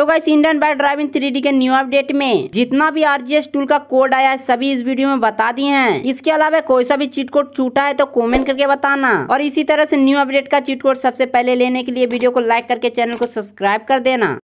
तो guys Indian bike driving three के new update में जितना भी आरजीएस टूल का कोड आया है सभी इस वीडियो में बता दिए हैं इसके अलावा कोई सा भी चीट कोड छूटा है तो कमेंट करके बताना और इसी तरह से न्यू अपडेट का चीट कोड सबसे पहले लेने के लिए वीडियो को लाइक करके चैनल को सब्सक्राइब कर देना